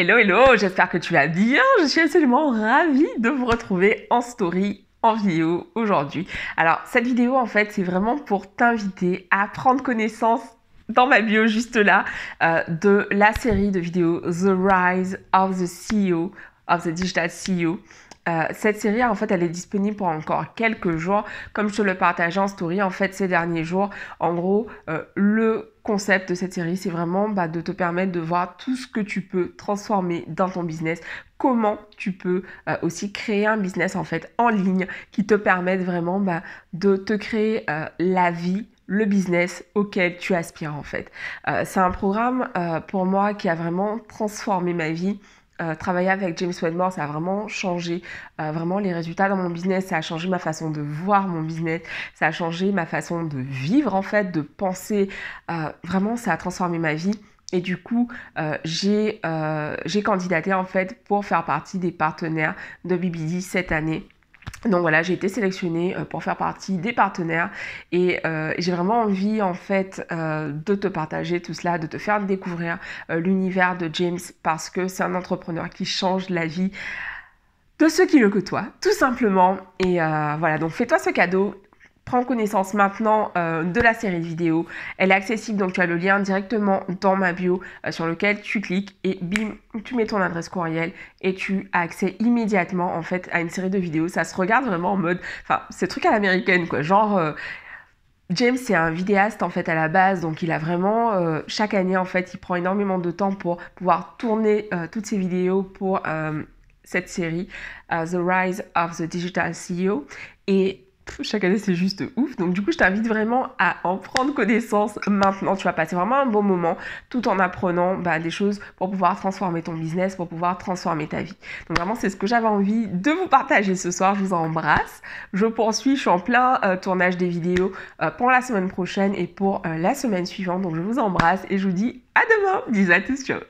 Hello, hello, j'espère que tu vas bien. Je suis absolument ravie de vous retrouver en story en vidéo aujourd'hui. Alors, cette vidéo, en fait, c'est vraiment pour t'inviter à prendre connaissance dans ma bio juste là euh, de la série de vidéos The Rise of the CEO, of the Digital CEO. Euh, cette série, en fait, elle est disponible pour encore quelques jours. Comme je te le partageais en story, en fait, ces derniers jours, en gros, euh, le concept de cette série, c'est vraiment bah, de te permettre de voir tout ce que tu peux transformer dans ton business, comment tu peux euh, aussi créer un business en fait en ligne qui te permette vraiment bah, de te créer la vie le business auquel tu aspires en fait. c'est un programme pour moi qui a vraiment transformé ma vie euh, travailler avec James Wedmore, ça a vraiment changé euh, vraiment les résultats dans mon business, ça a changé ma façon de voir mon business, ça a changé ma façon de vivre en fait, de penser. Euh, vraiment, ça a transformé ma vie. Et du coup, j'ai candidaté en fait pour faire partie des partenaires de BBD cette année. Donc voilà, j'ai été sélectionnée euh, pour faire partie des partenaires et euh, j'ai vraiment envie en fait euh, de te partager tout cela, de te faire découvrir l'univers de James parce que c'est un entrepreneur qui change la vie de ceux qui le côtoient, tout simplement. Et voilà, donc fais-toi ce cadeau, prends connaissance maintenant euh, de la série de vidéos. Elle est accessible, donc tu as le lien directement dans ma bio euh, sur lequel tu cliques et bim, tu mets ton adresse courriel et tu as accès immédiatement en fait à une série de vidéos. Ça se regarde vraiment en mode, enfin, c'est truc à l'américaine quoi, genre. Euh, James, c'est un vidéaste en fait à la base, donc il a vraiment chaque année en fait, il prend énormément de temps pour pouvoir tourner toutes ses vidéos pour cette série The Rise of the Digital CEO et chaque année, c'est juste ouf. Donc, du coup, je t'invite vraiment à en prendre connaissance maintenant. Tu vas passer vraiment un bon moment tout en apprenant bah, des choses pour pouvoir transformer ton business, pour pouvoir transformer ta vie. Donc, vraiment, c'est ce que j'avais envie de vous partager ce soir. Je vous embrasse. Je poursuis. Je suis en plein euh, tournage des vidéos euh, pour la semaine prochaine et pour euh, la semaine suivante. Donc, je vous embrasse et je vous dis à demain. Bisous à tous. Ciao.